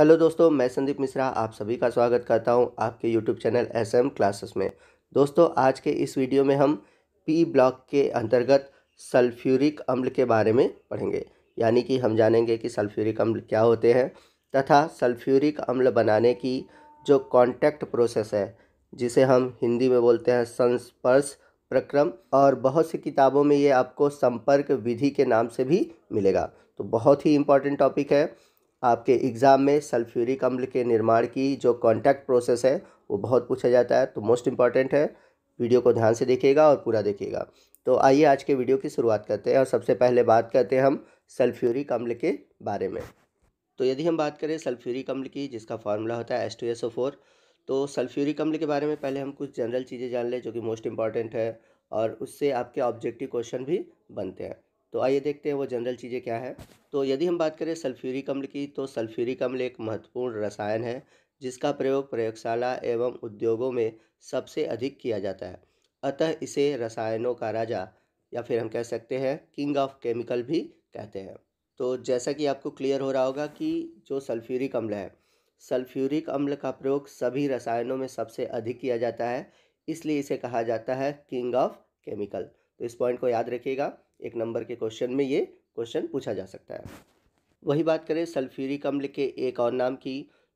hello दोस्तों मैं संदीप मिश्रा आप सभी का स्वागत करता हूं आपके YouTube channel S M classes में दोस्तों आज के इस वीडियो में हम पी ब्लॉक के अंतर्गत सल्फ्यूरिक अम्ल के बारे में पढ़ेंगे यानी कि हम जानेंगे कि सल्फ्यूरिक अम्ल क्या होते हैं तथा सल्फ्यूरिक अम्ल बनाने की जो कॉन्टैक्ट प्रोसेस है जिसे हम हिंदी में बोलते हैं संस्पर्श प्रक्रम और बहुत सी किताबों में ये आपको संपर्क विधि के नाम से भी मिलेगा तो बहुत ही इम्पॉर्टेंट टॉपिक है आपके एग्ज़ाम में सल्फ्यूरिक अम्ल के निर्माण की जो कॉन्टैक्ट प्रोसेस है वो बहुत पूछा जाता है तो मोस्ट इम्पॉर्टेंट है वीडियो को ध्यान से देखिएगा और पूरा देखिएगा तो आइए आज के वीडियो की शुरुआत करते हैं और सबसे पहले बात करते हैं हम सल्फ्यूरिक अम्ल के बारे में तो यदि हम बात करें सल्फ्यूरिक अम्ल की जिसका फार्मूला होता है S two S O four तो सल्फ्यूरिक अम्ल के बारे में पहले हम कुछ जनरल चीज़ें जान लें जो कि मोस्ट इम्पॉर्टेंट है और उससे आपके ऑब्जेक्टिव क्वेश्चन भी बनते हैं तो आइए देखते हैं वो जनरल चीज़ें क्या है तो यदि हम बात करें सल्फ्यूरिक अम्ल की तो सल्फ्यूरिक अम्ल एक महत्वपूर्ण रसायन है जिसका प्रयोग प्रयोगशाला एवं उद्योगों में सबसे अधिक किया जाता है अतः इसे रसायनों का राजा या फिर हम कह सकते हैं किंग ऑफ केमिकल भी कहते हैं तो जैसा कि आपको क्लियर हो रहा होगा कि जो सल्फ्यूरिक अम्ल है सल्फ्यूरिक अम्ल का प्रयोग सभी रसायनों में सबसे अधिक किया जाता है इसलिए इसे कहा जाता है किंग ऑफ केमिकल तो इस पॉइंट को याद रखिएगा एक नंबर के क्वेश्चन में ये क्वेश्चन पूछा जा सकता है वही बात करें सल्फ्यूरिक अम्ल के एक और नाम की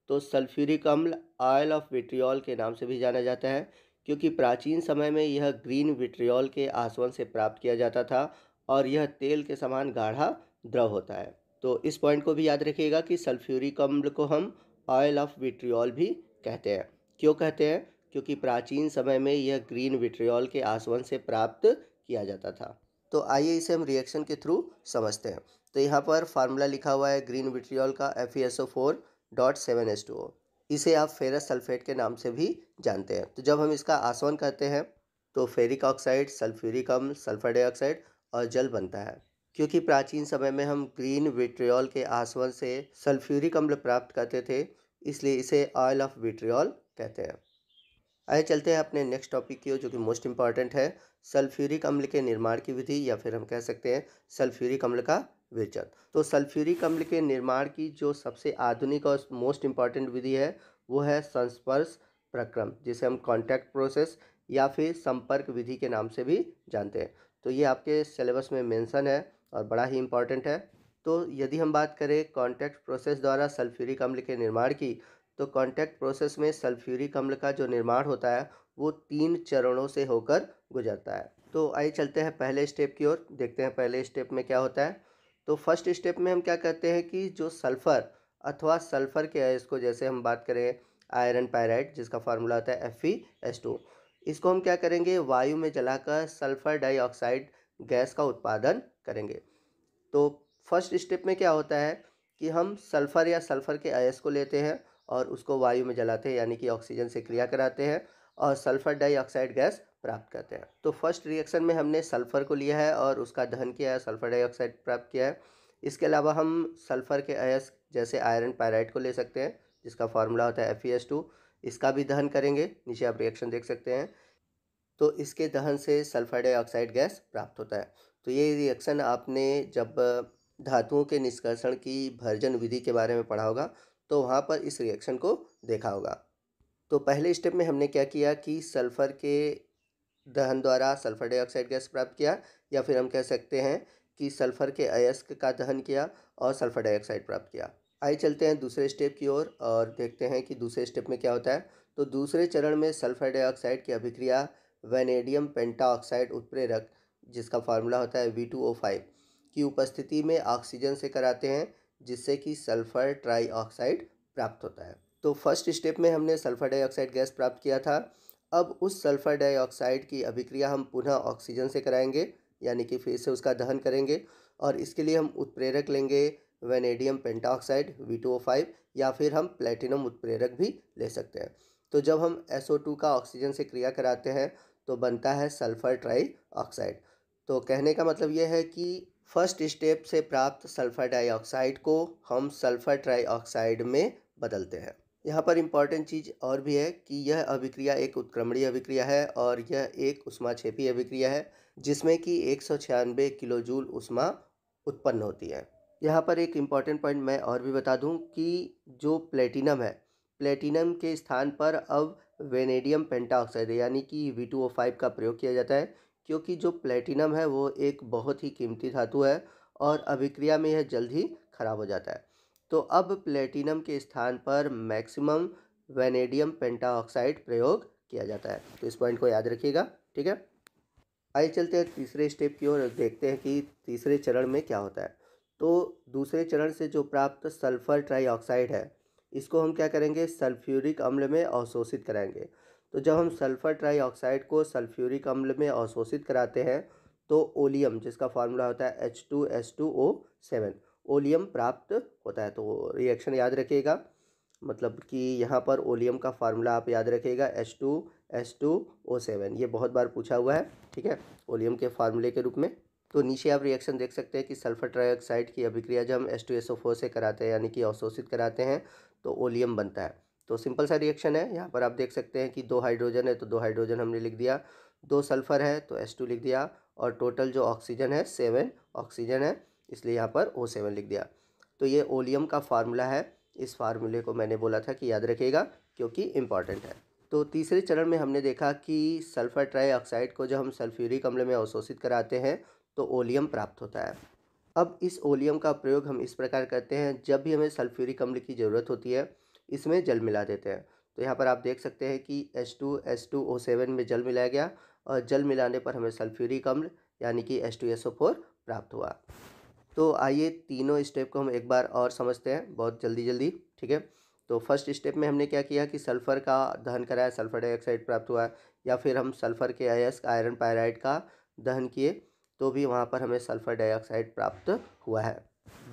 तो सल्फ्यूरिक अम्ल ऑयल ऑफ विट्रियल के नाम से भी जाना जाता है क्योंकि प्राचीन समय में यह ग्रीन विट्रियल के आसवन से प्राप्त किया जाता था और यह तेल के समान गाढ़ा द्रव होता है तो इस पॉइंट को भी याद रखिएगा कि सल्फ्यूरिक अम्ल को हम ऑयल ऑफ विट्रियल भी कहते हैं क्यों कहते हैं क्योंकि प्राचीन समय में यह ग्रीन विट्रियल के आसवन से प्राप्त किया जाता था तो आइए इसे हम रिएक्शन के थ्रू समझते हैं तो यहाँ पर फार्मूला लिखा हुआ है ग्रीन विट्रियल का F E S O four dot seven S two O इसे आप फेरस सल्फेट के नाम से भी जानते हैं तो जब हम इसका आसवन करते हैं तो फेरिक ऑक्साइड सल्फ्यूरिक अम्ल सल्फर डाइऑक्साइड और जल बनता है क्योंकि प्राचीन समय में हम ग्रीन विट्रियल के आसवन से सल्फ्यूरिक अम्ल प्राप्त करते थे इसलिए इसे ऑयल ऑफ विट्रियल कहते हैं आइए चलते हैं अपने नेक्स्ट टॉपिक की ओर जो कि मोस्ट इंपॉर्टेंट है सल्फ्यूरिक अम्ल के निर्माण की विधि या फिर हम कह सकते हैं सल्फ्यूरिक अम्ल का विरचन तो सल्फ्यूरिक अम्ल के निर्माण की जो सबसे आधुनिक और मोस्ट इंपॉर्टेंट विधि है वो है संस्पर्श प्रक्रम जिसे हम कॉन्टैक्ट प्रोसेस या फिर संपर्क विधि के नाम से भी जानते हैं तो ये आपके सिलेबस में मेंशन है और बड़ा ही इंपॉर्टेंट है तो यदि हम बात करें कॉन्टैक्ट प्रोसेस द्वारा सल्फ्यूरिक अम्ल के निर्माण की तो कॉन्टैक्ट प्रोसेस में सल्फ्यूरिक अम्ल का जो निर्माण होता है वो तीन चरणों से होकर गुजरता है तो आइए चलते हैं पहले स्टेप की ओर देखते हैं पहले स्टेप में क्या होता है तो फर्स्ट स्टेप में हम क्या करते हैं कि जो सल्फ़र अथवा सल्फ़र के आयस को जैसे हम बात करें आयरन पायराइड जिसका फार्मूला होता है एफ e इसको हम क्या करेंगे वायु में जलाकर सल्फ़र डाइऑक्साइड गैस का उत्पादन करेंगे तो फर्स्ट स्टेप में क्या होता है कि हम सल्फ़र या सल्फ़र के आयस को लेते हैं और उसको वायु में जलाते हैं यानी कि ऑक्सीजन से क्रिया कराते हैं और सल्फ़र डाइऑक्साइड गैस प्राप्त करते हैं तो फर्स्ट रिएक्शन में हमने सल्फ़र को लिया है और उसका दहन किया है सल्फ़र डाइऑक्साइड प्राप्त किया है इसके अलावा हम सल्फ़र के अयस जैसे आयरन पायराइड को ले सकते हैं जिसका फार्मूला होता है एफ इसका भी दहन करेंगे नीचे आप रिएक्शन देख सकते हैं तो इसके दहन से सल्फ़र डाइऑक्साइड गैस प्राप्त होता है तो ये रिएक्शन आपने जब धातुओं के निष्कर्षण की भर्जन विधि के बारे में पढ़ा होगा तो वहाँ पर इस रिएक्शन को देखा होगा तो पहले स्टेप में हमने क्या किया कि सल्फ़र के दहन द्वारा सल्फ़र डाइऑक्साइड गैस प्राप्त किया या फिर हम कह सकते हैं कि सल्फ़र के अयस्क का दहन किया और सल्फ़र डाइऑक्साइड प्राप्त किया आइए चलते हैं दूसरे स्टेप की ओर और, और देखते हैं कि दूसरे स्टेप में क्या होता है तो दूसरे चरण में सल्फ़र डाइऑक्साइड की अभिक्रिया वेनेडियम पेंटाऑक्साइड उत्प्रेरक जिसका फार्मूला होता है वी की उपस्थिति में ऑक्सीजन से कराते हैं जिससे कि सल्फ़र ट्राईऑक्साइड प्राप्त होता है तो फर्स्ट स्टेप में हमने सल्फ़र डाइऑक्साइड गैस प्राप्त किया था अब उस सल्फ़र डाइऑक्साइड की अभिक्रिया हम पुनः ऑक्सीजन से कराएंगे यानी कि फिर से उसका दहन करेंगे और इसके लिए हम उत्प्रेरक लेंगे vanadium pentoxide V two O five या फिर हम प्लेटिनम उत्प्रेरक भी ले सकते हैं तो जब हम एस ओ टू का ऑक्सीजन से क्रिया कराते हैं तो बनता है सल्फ़र ट्राई ऑक्साइड तो कहने का मतलब यह है कि फर्स्ट स्टेप से प्राप्त सल्फ़र डाइऑक्साइड को हम सल्फ़र ट्राईऑक्साइड में बदलते हैं यहाँ पर इम्पॉर्टेंट चीज़ और भी है कि यह अभिक्रिया एक उत्क्रमणीय अभिक्रिया है और यह एक उष्माक्षेपी अभिक्रिया है जिसमें कि एक सौ छियानवे किलोजूल उष्मा उत्पन्न होती है यहाँ पर एक इम्पॉर्टेंट पॉइंट मैं और भी बता दूँ कि जो प्लेटिनम है प्लेटिनम के स्थान पर अब वेनेडियम पेंटाऑक्साइड यानी कि वी टू ओ फाइव का प्रयोग किया जाता है क्योंकि जो प्लेटिनम है वो एक बहुत ही कीमती धातु है और अभिक्रिया में यह जल्द ही ख़राब हो जाता है तो अब प्लेटिनम के स्थान पर मैक्सिमम वेनेडियम पेंटाऑक्साइड प्रयोग किया जाता है तो इस पॉइंट को याद रखिएगा ठीक है आइए चलते हैं तीसरे स्टेप की ओर देखते हैं कि तीसरे चरण में क्या होता है तो दूसरे चरण से जो प्राप्त सल्फ़र ट्राईऑक्साइड है इसको हम क्या करेंगे सल्फ्यूरिक अम्ल में अवशोषित कराएंगे तो जब हम सल्फ़र ट्राईऑक्साइड को सल्फ्यूरिक अम्ल में अवशोषित कराते हैं तो ओलियम जिसका फार्मूला होता है H two S two O seven oleum प्राप्त होता है तो रिएक्शन याद रखिएगा मतलब कि यहाँ पर ओलियम का फार्मूला आप याद रखिएगा H two S two O seven ये बहुत बार पूछा हुआ है ठीक है ओलियम के फार्मूले के रूप में तो नीचे आप रिएक्शन देख सकते हैं कि सल्फर ट्राईऑक्साइड की अभिक्रिया जब हम S two S O four से कराते हैं यानी कि अवशोषित कराते हैं तो ओलियम बनता है तो सिंपल सा रिएक्शन है यहाँ पर आप देख सकते हैं कि दो हाइड्रोजन है तो दो हाइड्रोजन हमने लिख दिया दो सल्फर है तो एस टू लिख दिया और टोटल जो ऑक्सीजन है सेवन ऑक्सीजन है इसलिए यहाँ पर ओ सेवन लिख दिया तो ये ओलियम का फार्मूला है इस फार्मूले को मैंने बोला था कि याद रखिएगा क्योंकि इम्पॉर्टेंट है तो तीसरे चरण में हमने देखा कि सल्फ़र ट्राईऑक्साइड को जब हम सल्फ्यूरिक अम्ल में अवशोषित कराते हैं तो ओलियम प्राप्त होता है अब इस ओलियम का प्रयोग हम इस प्रकार करते हैं जब भी हमें सल्फ्यूरिक अम्ल की ज़रूरत होती है इसमें जल मिला देते हैं तो यहाँ पर आप देख सकते हैं कि S two S two O seven में जल मिलाया गया और जल मिलाने पर हमें सल्फ्यूरिक अम्ल यानी कि S two S O four प्राप्त हुआ तो आइए तीनों स्टेप को हम एक बार और समझते हैं बहुत जल्दी जल्दी ठीक है तो फर्स्ट स्टेप में हमने क्या किया कि सल्फ़र का दहन कराया सल्फ़र डाइऑक्साइड प्राप्त हुआ या फिर हम सल्फ़र के अयस्क आयरन पायराइड का दहन किए तो भी वहाँ पर हमें सल्फ़र डाइऑक्साइड प्राप्त हुआ है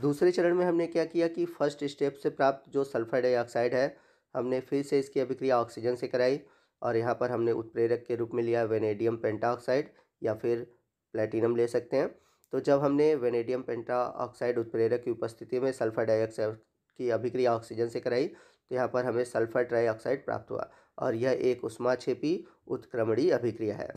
दूसरे चरण में हमने क्या किया कि फर्स्ट स्टेप से प्राप्त जो सल्फर डाइऑक्साइड है हमने फिर से इसकी अभिक्रिया ऑक्सीजन से कराई और यहाँ पर हमने उत्प्रेरक के रूप में लिया वेनेडियम पेंटाऑक्साइड या फिर प्लेटिनम ले सकते हैं तो जब हमने वेनेडियम पेंटाऑक्साइड उत्प्रेरक की उपस्थिति में सल्फर डाइऑक्साइड की अभिक्रिया ऑक्सीजन से कराई तो यहाँ पर हमें सल्फर ट्राईऑक्साइड प्राप्त हुआ और यह एक उष्मा छेपी उत्क्रमणीय अभिक्रिया है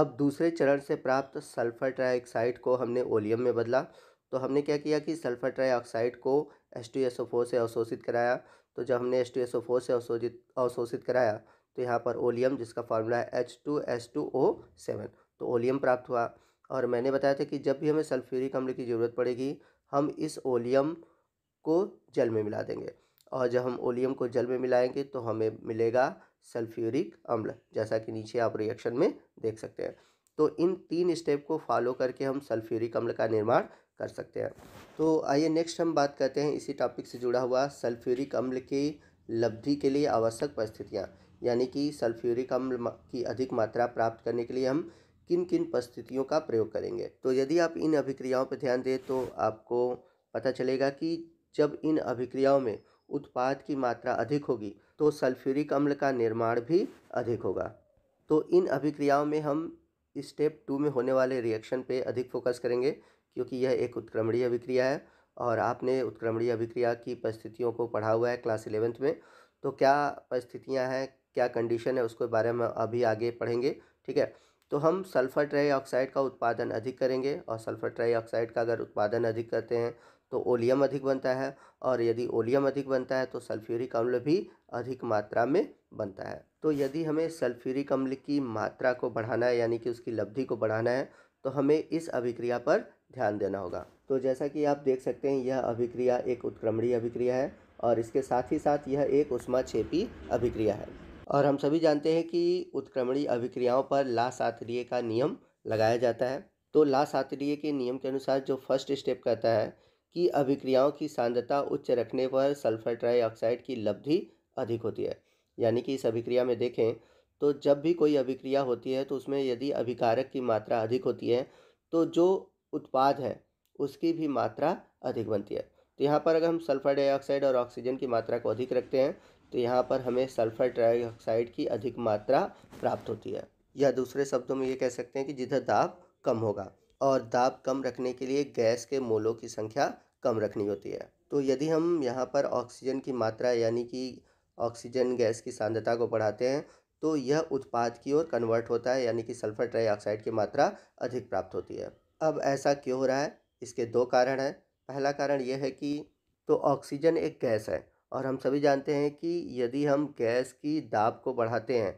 अब दूसरे चरण से प्राप्त सल्फर ट्राईऑक्साइड को हमने ओलियम में बदला तो हमने क्या किया कि सल्फ़र ट्राईऑक्साइड को S two S O four से अवशोषित कराया तो जब हमने S two S O four से अवशोषित अवशोषित कराया तो यहाँ पर ओलियम जिसका फार्मूला है H two S two O seven तो ओलियम प्राप्त हुआ और मैंने बताया था कि जब भी हमें सल्फ्यूरिक अम्ल की ज़रूरत पड़ेगी हम इस ओलियम को जल में मिला देंगे और जब हम ओलियम को जल में मिलाएंगे तो हमें मिलेगा सल्फ्यूरिक अम्ल जैसा कि नीचे आप रिएक्शन में देख सकते हैं तो इन तीन स्टेप को फॉलो करके हम सल्फ्यूरिक अम्ल का निर्माण कर सकते हैं तो आइए नेक्स्ट हम बात करते हैं इसी टॉपिक से जुड़ा हुआ सल्फ्यूरिक अम्ल की लब्धि के लिए आवश्यक परिस्थितियाँ यानी कि सल्फ्यूरिक अम्ल की अधिक मात्रा प्राप्त करने के लिए हम किन किन परिस्थितियों का प्रयोग करेंगे तो यदि आप इन अभिक्रियाओं पर ध्यान दें तो आपको पता चलेगा कि जब इन अभिक्रियाओं में उत्पाद की मात्रा अधिक होगी तो सल्फ्यूरिक अम्ल का निर्माण भी अधिक होगा तो इन अभिक्रियाओं में हम स्टेप टू में होने वाले रिएक्शन पे अधिक फोकस करेंगे क्योंकि यह एक उत्क्रमणीय अभिक्रिया है और आपने उत्क्रमणीय अभिक्रिया की परिस्थितियों को पढ़ा हुआ है क्लास इलेवेंथ में तो क्या परिस्थितियाँ हैं क्या कंडीशन है उसके बारे में अभी आगे पढ़ेंगे ठीक है तो हम सल्फ़र ट्राईऑक्साइड का उत्पादन अधिक करेंगे और सल्फ़र ट्राईऑक्साइड का अगर उत्पादन अधिक करते हैं तो ओलियम अधिक बनता है और यदि ओलियम अधिक बनता है तो सल्फ्यूरिक अम्ल भी अधिक मात्रा में बनता है तो यदि हमें सल्फ्यूरिक अम्ल की मात्रा को बढ़ाना है यानी कि उसकी लब्धि को बढ़ाना है तो हमें इस अभिक्रिया पर ध्यान देना होगा तो जैसा कि आप देख सकते हैं यह अभिक्रिया एक उत्क्रमणीय अभिक्रिया है और इसके साथ ही साथ यह एक उष्मा छेपी अभिक्रिया है और हम सभी जानते हैं कि उत्क्रमणीय अभिक्रियाओं पर ला सातरीय का नियम लगाया जाता है तो ला सातरीय के नियम के अनुसार जो फर्स्ट स्टेप कहता है कि अभिक्रियाओं की सांद्रता उच्च रखने पर सल्फर ट्राईऑक्साइड की लब्धि अधिक होती है यानी कि इस अभिक्रिया में देखें तो जब भी कोई अभिक्रिया होती है तो उसमें यदि अभिकारक की मात्रा अधिक होती है तो जो उत्पाद है उसकी भी मात्रा अधिक बनती है तो यहाँ पर अगर हम सल्फर डाइऑक्साइड और ऑक्सीजन की मात्रा को अधिक रखते हैं तो यहाँ पर हमें सल्फर डाइऑक्साइड की अधिक मात्रा प्राप्त होती है या दूसरे शब्दों में ये कह सकते हैं कि जिधर दाब कम होगा और दाब कम रखने के लिए गैस के मोलों की संख्या कम रखनी होती है तो यदि हम यहाँ पर ऑक्सीजन की मात्रा यानी कि ऑक्सीजन गैस की सांद्रता को बढ़ाते हैं तो यह उत्पाद की ओर कन्वर्ट होता है यानी कि सल्फर डाइऑक्साइड की मात्रा अधिक प्राप्त होती है अब ऐसा क्यों हो रहा है इसके दो कारण हैं पहला कारण यह है कि तो ऑक्सीजन एक गैस है और हम सभी जानते हैं कि यदि हम गैस की दाब को बढ़ाते हैं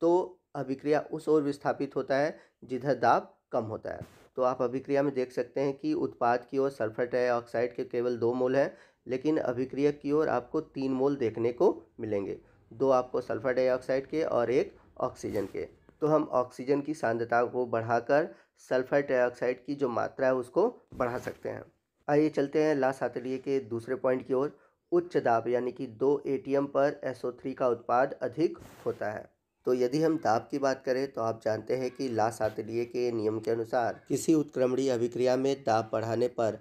तो अभिक्रिया उस ओर विस्थापित होता है जिधर दाब कम होता है तो आप अभिक्रिया में देख सकते हैं कि उत्पाद की ओर सल्फर डाइऑक्साइड के केवल दो मोल हैं लेकिन अभिक्रिया की ओर आपको तीन मोल देखने को मिलेंगे दो आपको सल्फर डाइऑक्साइड के और एक ऑक्सीजन के तो हम ऑक्सीजन की सांद्रता को बढ़ाकर सल्फर डाइऑक्साइड की जो मात्रा है उसको बढ़ा सकते हैं आइए चलते हैं ला आतलिए के दूसरे पॉइंट की ओर उच्च दाब यानी कि दो ए पर एस का उत्पाद अधिक होता है तो यदि हम दाब की बात करें तो आप जानते हैं कि ला आतलिए के नियम के अनुसार किसी उत्क्रमणीय अभिक्रिया में दाब बढ़ाने पर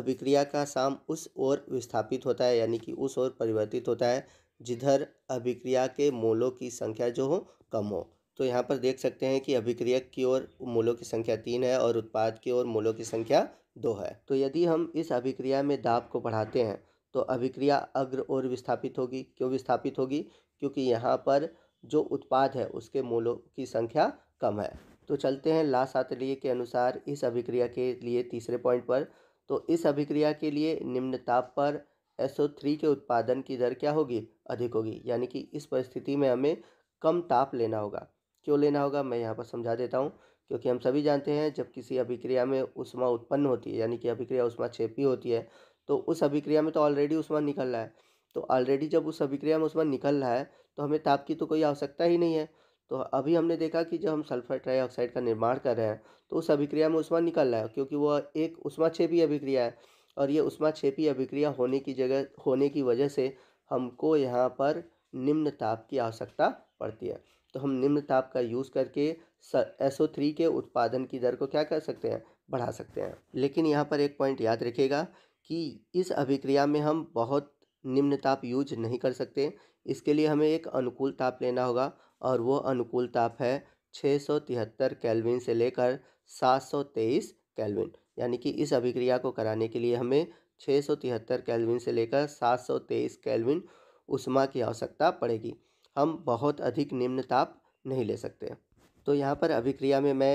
अभिक्रिया का साम उस ओर विस्थापित होता है यानी कि उस ओर परिवर्तित होता है जिधर अभिक्रिया के मोलों की संख्या जो हो कम हो तो यहाँ पर देख सकते हैं कि अभिक्रियक की ओर मूलों की संख्या तीन है और उत्पाद की ओर मूलों की संख्या दो है तो यदि हम इस अभिक्रिया में दाब को बढ़ाते हैं तो अभिक्रिया अग्र और विस्थापित होगी क्यों विस्थापित होगी क्योंकि यहाँ पर जो उत्पाद है उसके मूलों की संख्या कम है तो चलते हैं ला सातलीय के अनुसार इस अभिक्रिया के लिए तीसरे पॉइंट पर तो इस अभिक्रिया के लिए निम्न ताप पर SO3 के उत्पादन की दर क्या होगी अधिक होगी यानी कि इस परिस्थिति में हमें कम ताप लेना होगा क्यों लेना होगा मैं यहाँ पर समझा देता हूँ क्योंकि हम सभी जानते हैं जब किसी अभिक्रिया में उष्मा उत्पन्न होती है यानी कि अभिक्रिया उष्मा छेपी होती है तो उस अभिक्रिया में तो ऑलरेडी उष्मा निकल रहा है तो ऑलरेडी जब उस अभिक्रिया में उष्मा निकल रहा है तो हमें ताप की तो कोई आवश्यकता ही नहीं है तो अभी हमने देखा कि जब हम सल्फर ट्राईऑक्साइड का निर्माण कर रहे हैं तो उस अभिक्रिया में उष्मा निकल रहा है क्योंकि वह एक उष्मा छेपी अभिक्रिया है और ये उष्मा छेपी अभिक्रिया होने की जगह होने की वजह से हमको यहाँ पर निम्न ताप की आवश्यकता पड़ती है तो हम निम्न ताप का यूज़ करके एस ओ थ्री के उत्पादन की दर को क्या कर सकते हैं बढ़ा सकते हैं लेकिन यहाँ पर एक पॉइंट याद रखिएगा कि इस अभिक्रिया में हम बहुत निम्न ताप यूज नहीं कर सकते इसके लिए हमें एक अनुकूल ताप लेना होगा और वो अनुकूल ताप है छः सौ तिहत्तर कैलविन से लेकर सात सौ तेईस कैलविन यानी कि इस अभिक्रिया को कराने के लिए हमें छः सौ तिहत्तर कैलविन से लेकर सात सौ तेईस कैलविन उष्मा की आवश्यकता पड़ेगी हम बहुत अधिक निम्न ताप नहीं ले सकते तो यहाँ पर अभिक्रिया में मैं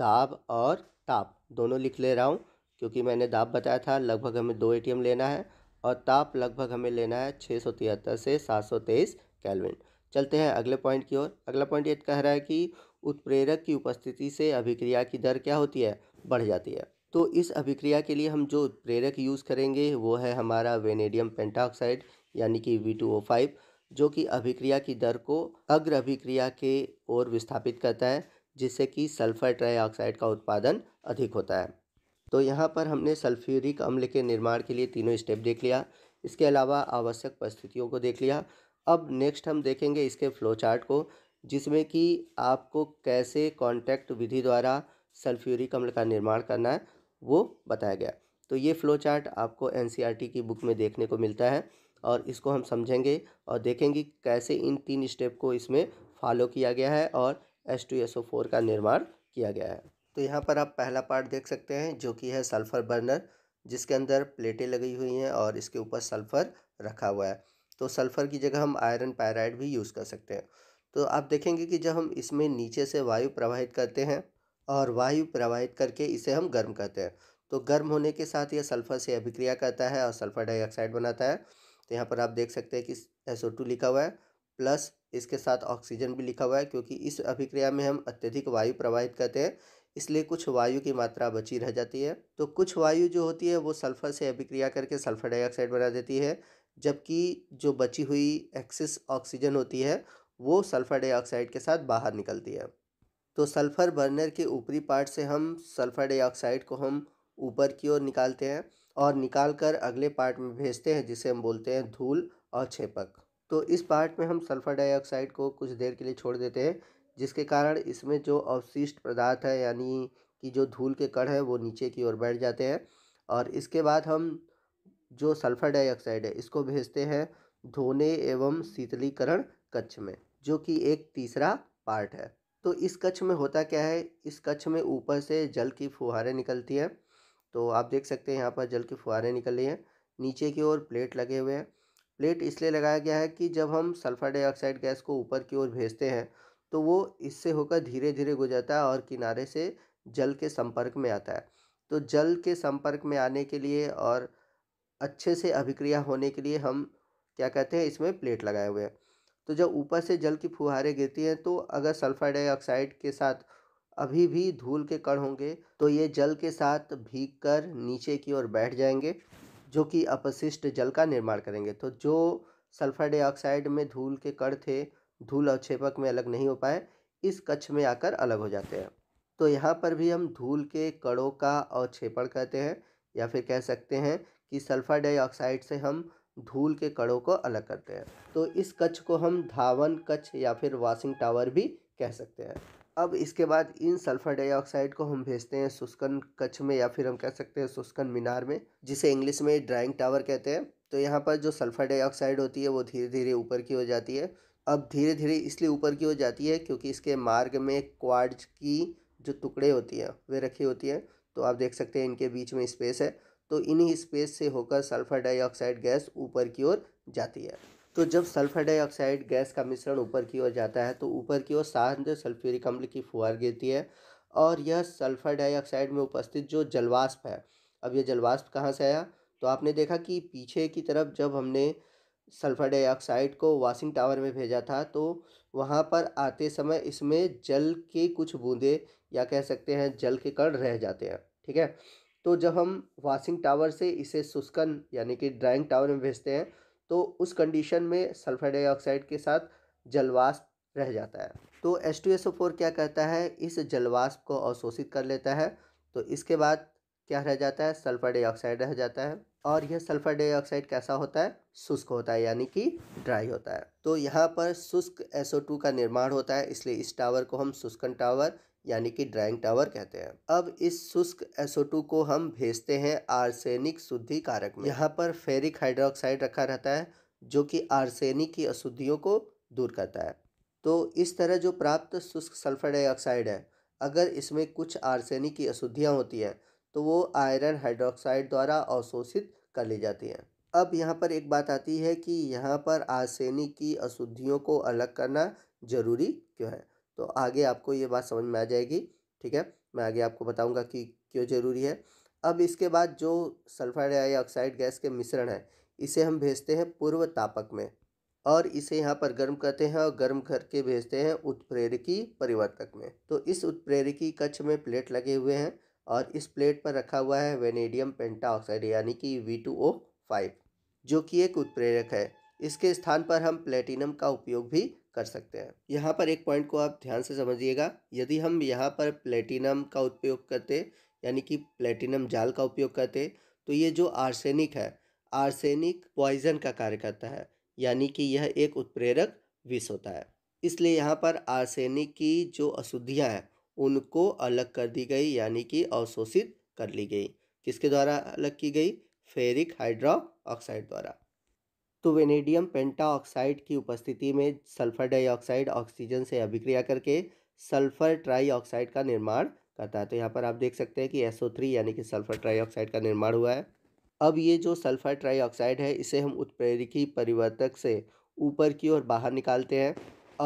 दाब और ताप दोनों लिख ले रहा हूँ क्योंकि मैंने दाब बताया था लगभग हमें दो एटीएम लेना है और ताप लगभग हमें लेना है छः सौ तिहत्तर से सात सौ तेईस कैलविन चलते हैं अगले पॉइंट की ओर अगला पॉइंट ये कह रहा है कि उत्प्रेरक की उपस्थिति से अभिक्रिया की दर क्या होती है बढ़ जाती है तो इस अभिक्रिया के लिए हम जो उत्प्रेरक यूज़ करेंगे वो है हमारा वेनेडियम पेंटाऑक्साइड यानी कि वी टू ओ फाइव जो कि अभिक्रिया की दर को अग्र अभिक्रिया के ओर विस्थापित करता है जिससे कि सल्फर ट्राईऑक्साइड का उत्पादन अधिक होता है तो यहाँ पर हमने सल्फ्यूरिक अम्ल के निर्माण के लिए तीनों स्टेप देख लिया इसके अलावा आवश्यक परिस्थितियों को देख लिया अब नेक्स्ट हम देखेंगे इसके फ्लो चार्ट को जिसमें कि आपको कैसे कॉन्टैक्ट विधि द्वारा सल्फ्यूरिक अम्ल का निर्माण करना है वो बताया गया तो ये फ्लो चार्ट आपको एन e की बुक में देखने को मिलता है और इसको हम समझेंगे और देखेंगे कैसे इन तीन स्टेप को इसमें फॉलो किया गया है और S two S O four का निर्माण किया गया है तो यहाँ पर आप पहला पार्ट देख सकते हैं जो कि है सल्फ़र बर्नर जिसके अंदर प्लेटें लगी हुई हैं और इसके ऊपर सल्फ़र रखा हुआ है तो सल्फ़र की जगह हम आयरन पैराइड भी यूज़ कर सकते हैं तो आप देखेंगे कि जब हम इसमें नीचे से वायु प्रवाहित करते हैं और वायु प्रवाहित करके इसे हम गर्म करते हैं तो गर्म होने के साथ यह सल्फ़र से अभिक्रिया करता है और सल्फ़र डाइऑक्साइड बनाता है तो यहाँ पर आप देख सकते हैं कि एस लिखा हुआ है प्लस इसके साथ ऑक्सीजन भी लिखा हुआ है क्योंकि इस अभिक्रिया में हम अत्यधिक वायु प्रवाहित करते हैं इसलिए कुछ वायु की मात्रा बची रह जाती है तो कुछ वायु जो होती है वो सल्फर से अभिक्रिया करके सल्फर डाइऑक्साइड बना देती है जबकि जो बची हुई एक्सिस ऑक्सीजन होती है वो सल्फर डाइऑक्साइड के साथ बाहर निकलती है तो सल्फर बर्नर के ऊपरी पार्ट से हम सल्फर डाइऑक्साइड को हम ऊपर की ओर निकालते हैं और निकाल कर अगले पार्ट में भेजते हैं जिसे हम बोलते हैं धूल और छेपक तो इस पार्ट में हम सल्फ़र डाइऑक्साइड को कुछ देर के लिए छोड़ देते हैं जिसके कारण इसमें जो अवशिष्ट पदार्थ है यानी कि जो धूल के कण हैं वो नीचे की ओर बैठ जाते हैं और इसके बाद हम जो सल्फ़र डाइऑक्साइड है इसको भेजते हैं धोने एवं शीतलीकरण कक्ष में जो कि एक तीसरा पार्ट है तो इस कक्ष में होता क्या है इस कक्ष में ऊपर से जल की फुहारें निकलती हैं तो आप देख सकते हैं यहाँ पर जल के फुहारे निकल रही हैं नीचे की ओर प्लेट लगे हुए हैं प्लेट इसलिए लगाया गया है कि जब हम सल्फ़र डाइऑक्साइड गैस को ऊपर की ओर भेजते हैं तो वो इससे होकर धीरे धीरे गुजरता है और किनारे से जल के संपर्क में आता है तो जल के संपर्क में आने के लिए और अच्छे से अभिक्रिया होने के लिए हम क्या कहते हैं इसमें प्लेट लगाए हुए हैं तो जब ऊपर से जल की फुहारें गिरती हैं तो अगर सल्फ़र डाइऑक्साइड के साथ अभी भी धूल के कण होंगे तो ये जल के साथ भीग कर नीचे की ओर बैठ जाएंगे जो कि अपशिष्ट जल का निर्माण करेंगे तो जो सल्फर डाइऑक्साइड में धूल के कण थे धूल अवक्षेपक में अलग नहीं हो पाए इस कक्ष में आकर अलग हो जाते हैं तो यहाँ पर भी हम धूल के कणों का अवक्षेपण कहते हैं या फिर कह सकते हैं कि सल्फर डाइऑक्साइड से हम धूल के कणों को अलग करते हैं तो इस कच्छ को हम धावन कच्छ या फिर वाशिंग टावर भी कह सकते हैं अब इसके बाद इन सल्फ़र डाइऑक्साइड को हम भेजते हैं सुस्कन कच्छ में या फिर हम कह सकते हैं सुस्कन मीनार में जिसे इंग्लिश में ड्राइंग टावर कहते हैं तो यहाँ पर जो सल्फ़र डाइऑक्साइड होती है वो धीरे धीरे ऊपर की हो जाती है अब धीरे धीरे इसलिए ऊपर की हो जाती है क्योंकि इसके मार्ग में क्वार्ट्ज की जो टुकड़े होती हैं वे रखी होती हैं तो आप देख सकते हैं इनके बीच में स्पेस है तो इन्हीं स्पेस से होकर सल्फ़र डाइऑक्साइड गैस ऊपर की ओर जाती है तो जब सल्फर डाइऑक्साइड गैस का मिश्रण ऊपर की ओर जाता है तो ऊपर की ओर सांद्र सल्फ्यूरिक अम्ल की फुहार गिरती है और यह सल्फर डाइऑक्साइड में उपस्थित जो जलवाष्प है अब यह जलवाष्प कहाँ से आया तो आपने देखा कि पीछे की तरफ जब हमने सल्फर डाइऑक्साइड को वाशिंग टावर में भेजा था तो वहाँ पर आते समय इसमें जल के कुछ बूंदे या कह सकते हैं जल के कण रह जाते हैं ठीक है तो जब हम वाशिंग टावर से इसे शुष्कन यानी कि ड्राइंग टावर में भेजते हैं तो उस कंडीशन में सल्फर डाइऑक्साइड के साथ जलवाष्प रह जाता है तो S two S O four क्या कहता है इस जलवाष्प को अवशोषित कर लेता है तो इसके बाद क्या रह जाता है सल्फर डाइऑक्साइड रह जाता है और यह सल्फर डाइऑक्साइड कैसा होता है शुष्क होता है यानी कि ड्राई होता है तो यहाँ पर शुष्क ओ टू का निर्माण होता है इसलिए इस टावर को हम शुष्कन टावर यानी कि ड्राइंग टावर कहते हैं अब इस शुष्क एसओ को हम भेजते हैं आर्सेनिक शुद्धि कारक में यहाँ पर फेरिक हाइड्रोक्साइड रखा रहता है जो कि आर्सेनिक की अशुद्धियों को दूर करता है तो इस तरह जो प्राप्त शुष्क सल्फर डाइऑक्साइड है अगर इसमें कुछ आर्सेनिक की अशुद्धियाँ होती हैं तो वो आयरन हाइड्रोक्साइड द्वारा अवशोषित कर ली जाती हैं अब यहाँ पर एक बात आती है कि यहाँ पर आर्सेनिक की अशुद्धियों को अलग करना ज़रूरी क्यों है तो आगे आपको ये बात समझ में आ जाएगी ठीक है मैं आगे आपको बताऊँगा कि क्यों ज़रूरी है अब इसके बाद जो सल्फर डाइऑक्साइड गैस के मिश्रण है इसे हम भेजते हैं पूर्व तापक में और इसे यहाँ पर गर्म करते हैं और गर्म करके भेजते हैं उत्प्रेरकी परिवर्तक में तो इस उत्प्रेरकी कक्ष में प्लेट लगे हुए हैं और इस प्लेट पर रखा हुआ है वेनेडियम पेंटा ऑक्साइड यानी कि वी टू ओ फाइव जो कि एक उत्प्रेरक है इसके स्थान पर हम प्लेटिनम का उपयोग भी कर सकते हैं यहाँ पर एक पॉइंट को आप ध्यान से समझिएगा यदि हम यहाँ पर प्लेटिनम का उपयोग करते यानी कि प्लेटिनम जाल का उपयोग करते तो ये जो आर्सेनिक है आर्सेनिक पॉइजन का कार्य करता है यानी कि यह एक उत्प्रेरक विष होता है इसलिए यहाँ पर आर्सेनिक की जो अशुद्धियाँ हैं उनको अलग कर दी गई यानी कि अवशोषित कर ली गई किसके द्वारा अलग की गई फेरिक हाइड्रो ऑक्साइड द्वारा तो वेनेडियम पेंटाऑक्साइड की उपस्थिति में सल्फर डाइऑक्साइड ऑक्सीजन से अभिक्रिया करके सल्फर ट्राईऑक्साइड का निर्माण करता है तो यहाँ पर आप देख सकते हैं कि एसओ थ्री यानी कि सल्फर ट्राईऑक्साइड का निर्माण हुआ है अब ये जो सल्फर ट्राईऑक्साइड है इसे हम उत्प्रेरिकी परिवर्तक से ऊपर की ओर बाहर निकालते हैं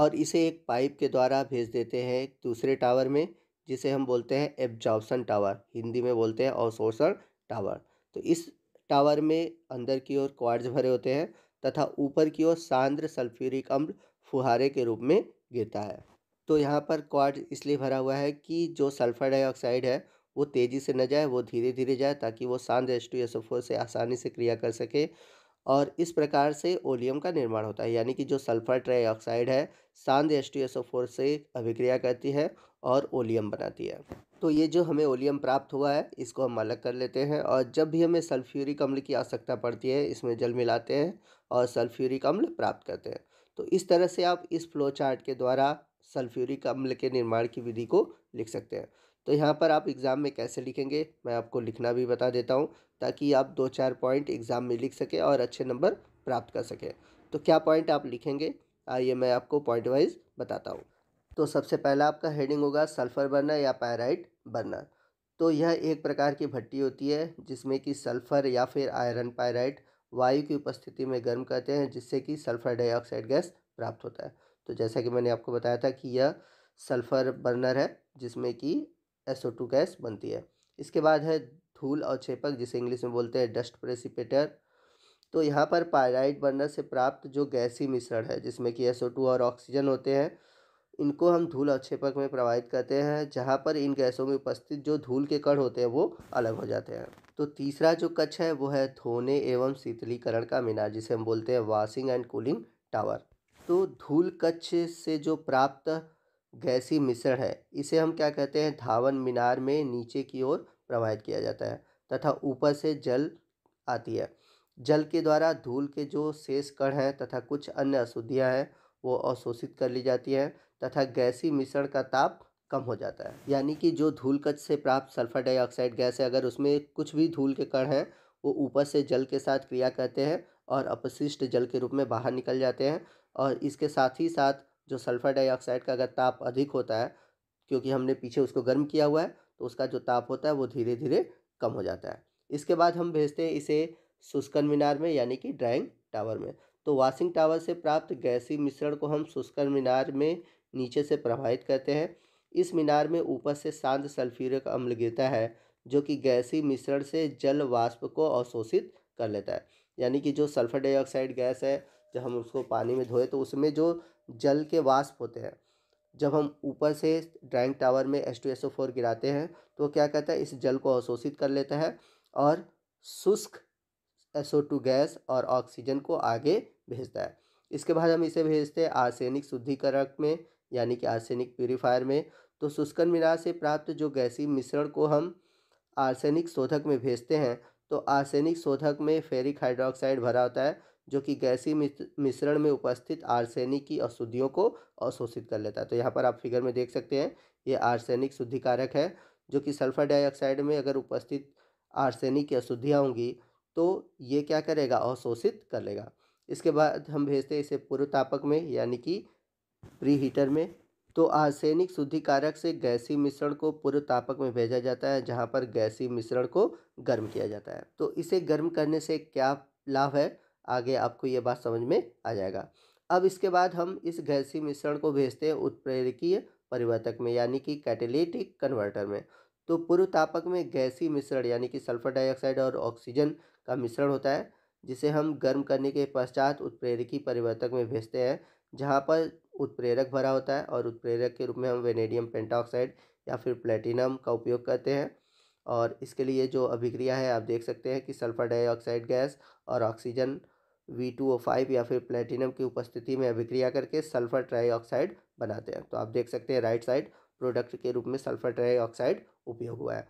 और इसे एक पाइप के द्वारा भेज देते हैं दूसरे टावर में जिसे हम बोलते हैं एब्जॉर्बसन टावर हिंदी में बोलते हैं अवशोषण टावर तो इस टावर में अंदर की ओर क्वार्ट्ज भरे होते हैं तथा ऊपर की ओर सांद्र सल्फ्यूरिक अम्ल फुहारे के रूप में गिरता है तो यहाँ पर क्वार्ट्ज इसलिए भरा हुआ है कि जो सल्फर डाइऑक्साइड है वो तेज़ी से न जाए वो धीरे धीरे जाए ताकि वो सांद्र एच से आसानी से क्रिया कर सके और इस प्रकार से ओलियम का निर्माण होता है यानी कि जो सल्फर ट्राइऑक्साइड है सांद्र एच से अभिक्रिया करती है और ओलियम बनाती है तो ये जो हमें ओलियम प्राप्त हुआ है इसको हम अलग कर लेते हैं और जब भी हमें सल्फ्यूरिक अम्ल की आवश्यकता पड़ती है इसमें जल मिलाते हैं और सल्फ्यूरिक अम्ल प्राप्त करते हैं तो इस तरह से आप इस फ्लो चार्ट के द्वारा सल्फ्यूरिक अम्ल के निर्माण की विधि को लिख सकते हैं तो यहाँ पर आप एग्ज़ाम में कैसे लिखेंगे मैं आपको लिखना भी बता देता हूँ ताकि आप दो चार पॉइंट एग्ज़ाम में लिख सकें और अच्छे नंबर प्राप्त कर सकें तो क्या पॉइंट आप लिखेंगे आइए मैं आपको पॉइंट वाइज बताता हूँ तो सबसे पहला आपका हेडिंग होगा सल्फ़र बर्नर या पैराइट बनना तो यह एक प्रकार की भट्टी होती है जिसमें कि सल्फ़र या फिर आयरन पायराइट वायु की उपस्थिति में गर्म करते हैं जिससे कि सल्फ़र डाइऑक्साइड गैस प्राप्त होता है तो जैसा कि मैंने आपको बताया था कि यह सल्फ़र बर्नर है जिसमें कि एसओ टू गैस बनती है इसके बाद है धूल और छेपक जिसे इंग्लिश में बोलते हैं डस्ट प्रेसिपेटर तो यहाँ पर पायराइट बर्नर से प्राप्त जो गैसी मिश्रण है जिसमें कि एसओ टू और ऑक्सीजन होते हैं इनको हम धूल अक्षेपक में प्रवाहित करते हैं जहाँ पर इन गैसों में उपस्थित जो धूल के कण होते हैं वो अलग हो जाते हैं तो तीसरा जो कच्छ है वो है धोने एवं शीतलीकरण का मीनार जिसे हम बोलते हैं वाशिंग एंड कूलिंग टावर तो धूल कच्छ से जो प्राप्त गैसी मिश्रण है इसे हम क्या कहते हैं धावन मीनार में नीचे की ओर प्रवाहित किया जाता है तथा ऊपर से जल आती है जल के द्वारा धूल के जो शेष कण हैं तथा कुछ अन्य अशुद्धियाँ हैं वो अवशोषित कर ली जाती हैं तथा गैसी मिश्रण का ताप कम हो जाता है यानी कि जो धूल कच से प्राप्त सल्फर डाइऑक्साइड गैस है अगर उसमें कुछ भी धूल के कण हैं वो ऊपर से जल के साथ क्रिया करते हैं और अपशिष्ट जल के रूप में बाहर निकल जाते हैं और इसके साथ ही साथ जो सल्फर डाइऑक्साइड का अगर ताप अधिक होता है क्योंकि हमने पीछे उसको गर्म किया हुआ है तो उसका जो ताप होता है वो धीरे धीरे कम हो जाता है इसके बाद हम भेजते हैं इसे शुष्कन मीनार में यानी कि ड्राइंग टावर में तो वाशिंग टावर से प्राप्त गैसी मिश्रण को हम शुष्कन मीनार में नीचे से प्रभावित करते हैं इस मीनार में ऊपर से शांत सल्फ्यूरिक अम्ल गिरता है जो कि गैसी मिश्रण से जल वाष्प को अवशोषित कर लेता है यानी कि जो सल्फर डाइऑक्साइड गैस है जब हम उसको पानी में धोए तो उसमें जो जल के वाष्प होते हैं जब हम ऊपर से ड्राइंग टावर में S two S O four गिराते हैं तो क्या कहता है इस जल को अवशोषित कर लेता है और शुष्क एस ओ टू गैस और ऑक्सीजन को आगे भेजता है इसके बाद हम इसे भेजते हैं आर्सेनिक शुद्धिकरण में यानी कि आर्सेनिक प्यूरिफायर में तो शुष्कन मीनार से प्राप्त जो गैसी मिश्रण को हम आर्सेनिक शोधक में भेजते हैं तो आर्सेनिक शोधक में फेरिक हाइड्रोक्साइड भरा होता है जो कि गैसी मिश्रण में उपस्थित आर्सेनिक की अशुद्धियों को अवशोषित कर लेता है तो यहाँ पर आप फिगर में देख सकते हैं ये आर्सेनिक शुद्धिकारक है जो कि सल्फर डाइऑक्साइड में अगर उपस्थित आर्सेनिक की अशुद्धियाँ होंगी तो ये क्या करेगा अवशोषित कर लेगा इसके बाद हम भेजते हैं इसे पूर्व तापक में यानी कि प्री हीटर में तो आर्सेनिक शुद्धिकारक से गैसी मिश्रण को पूर्व तापक में भेजा जाता है जहाँ पर गैसी मिश्रण को गर्म किया जाता है तो इसे गर्म करने से क्या लाभ है आगे आपको ये बात समझ में आ जाएगा अब इसके बाद हम इस गैसी मिश्रण को भेजते हैं उत्प्रेरकीय परिवर्तक में यानी कि कैटेलिटिक कन्वर्टर में तो पूर्व तापक में गैसी मिश्रण यानी कि सल्फर डाइऑक्साइड और ऑक्सीजन का मिश्रण होता है जिसे हम गर्म करने के पश्चात उत्प्रेरकी परिवर्तक में भेजते हैं जहाँ पर उत्प्रेरक भरा होता है और उत्प्रेरक के रूप में हम वेनेडियम पेंटाऑक्साइड या फिर प्लेटिनम का उपयोग करते हैं और इसके लिए जो अभिक्रिया है आप देख सकते हैं कि सल्फर डाइऑक्साइड गैस और oxygen V two O five या फिर प्लेटिनम की उपस्थिति में अभिक्रिया करके सल्फर ट्राईऑक्साइड बनाते हैं तो आप देख सकते हैं राइट साइड प्रोडक्ट के रूप में सल्फर ट्राईऑक्साइड उपयोग हुआ है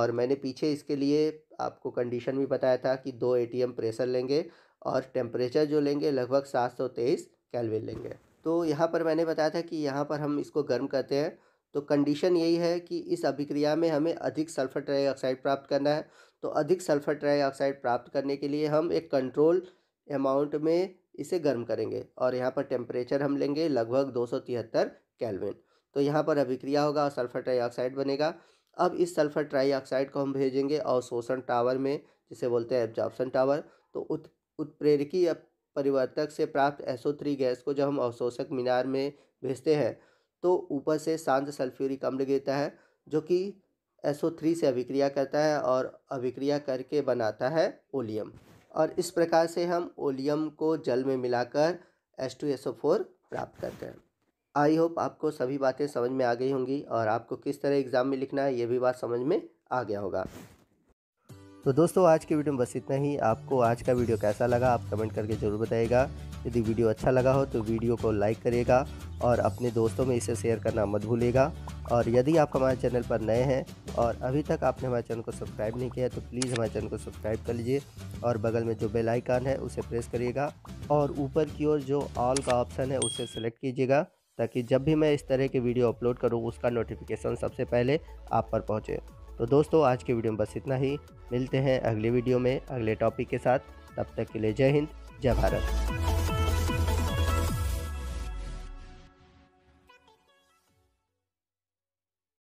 और मैंने पीछे इसके लिए आपको कंडीशन भी बताया था कि दो एटीएम प्रेशर लेंगे और टेम्परेचर जो लेंगे लगभग सात सौ तेईस कैलविन लेंगे तो यहाँ पर मैंने बताया था कि यहाँ पर हम इसको गर्म करते हैं तो कंडीशन यही है कि इस अभिक्रिया में हमें अधिक सल्फर ट्राईऑक्साइड प्राप्त करना है तो अधिक सल्फर ट्राईऑक्साइड प्राप्त करने के लिए हम एक कंट्रोल अमाउंट में इसे गर्म करेंगे और यहाँ पर टेम्परेचर हम लेंगे लगभग दो सौ तिहत्तर कैलविन तो यहाँ पर अभिक्रिया होगा और सल्फर ट्राईऑक्साइड बनेगा अब इस सल्फर ट्राईऑक्साइड को हम भेजेंगे अवशोषण टावर में जिसे बोलते हैं एब्जॉर्प्शन टावर तो उत उत्प्रेरकी परिवर्तक से प्राप्त एसओ थ्री गैस को जब हम अवशोषक मीनार में भेजते हैं तो ऊपर से शांत सल्फ्यूरिक अम्ल गिरता है जो कि एसओ थ्री से अभिक्रिया करता है और अभिक्रिया करके बनाता है ओलियम और इस प्रकार से हम ओलियम को जल में मिलाकर S two S O four प्राप्त करते हैं आई होप आपको सभी बातें समझ में आ गई होंगी और आपको किस तरह एग्ज़ाम में लिखना है ये भी बात समझ में आ गया होगा तो दोस्तों आज के वीडियो में बस इतना ही आपको आज का वीडियो कैसा लगा आप कमेंट करके ज़रूर बताइएगा यदि वीडियो अच्छा लगा हो तो वीडियो को लाइक करिएगा और अपने दोस्तों में इसे शेयर करना मत भूलिएगा और यदि आप हमारे चैनल पर नए हैं और अभी तक आपने हमारे चैनल को सब्सक्राइब नहीं किया है तो प्लीज़ हमारे चैनल को सब्सक्राइब कर लीजिए और बगल में जो बेल आइकन है उसे प्रेस करिएगा और ऊपर की ओर जो ऑल का ऑप्शन है उसे सेलेक्ट कीजिएगा ताकि जब भी मैं इस तरह के वीडियो अपलोड करूँ उसका नोटिफिकेशन सबसे पहले आप पर पहुँचे तो दोस्तों आज के वीडियो में बस इतना ही मिलते हैं अगले वीडियो में अगले टॉपिक के साथ तब तक के लिए जय हिंद जय भारत